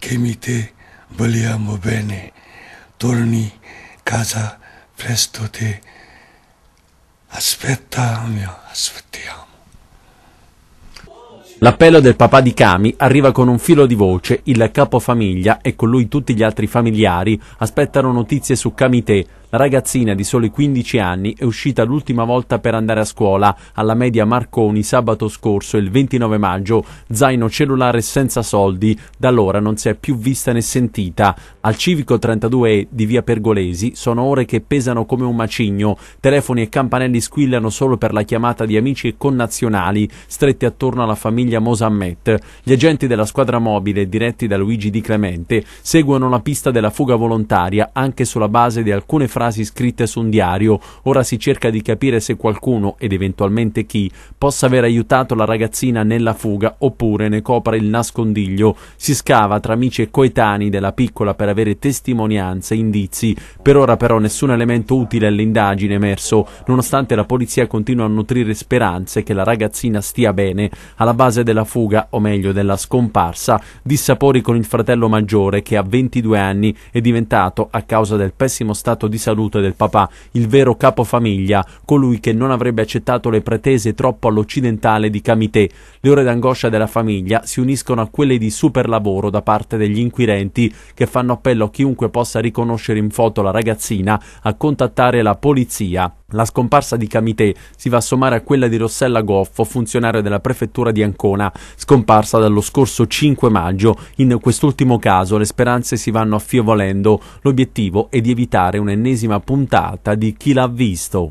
che mi te vogliamo bene, torni a casa presto te, aspettami, aspettiamo. L'appello del papà di Kami arriva con un filo di voce, il capofamiglia e con lui tutti gli altri familiari aspettano notizie su Kamite, la ragazzina di soli 15 anni è uscita l'ultima volta per andare a scuola alla media Marconi sabato scorso, il 29 maggio, zaino cellulare senza soldi, da allora non si è più vista né sentita. Al civico 32 di via Pergolesi sono ore che pesano come un macigno, telefoni e campanelli squillano solo per la chiamata di amici e connazionali stretti attorno alla famiglia Mosammet. Gli agenti della squadra mobile, diretti da Luigi Di Clemente, seguono la pista della fuga volontaria anche sulla base di alcune frasi frasi scritte su un diario, ora si cerca di capire se qualcuno, ed eventualmente chi, possa aver aiutato la ragazzina nella fuga oppure ne copre il nascondiglio, si scava tra amici e coetanei della piccola per avere testimonianze, indizi, per ora però nessun elemento utile all'indagine emerso, nonostante la polizia continua a nutrire speranze che la ragazzina stia bene, alla base della fuga, o meglio della scomparsa, dissapori con il fratello maggiore che a 22 anni è diventato, a causa del pessimo stato di salute, salute del papà, il vero capofamiglia, colui che non avrebbe accettato le pretese troppo all'occidentale di Camité. Le ore d'angoscia della famiglia si uniscono a quelle di superlavoro da parte degli inquirenti che fanno appello a chiunque possa riconoscere in foto la ragazzina a contattare la polizia. La scomparsa di Camité si va a sommare a quella di Rossella Goffo, funzionario della prefettura di Ancona, scomparsa dallo scorso 5 maggio. In quest'ultimo caso le speranze si vanno affievolendo. L'obiettivo è di evitare un'ennesima puntata di Chi l'ha visto.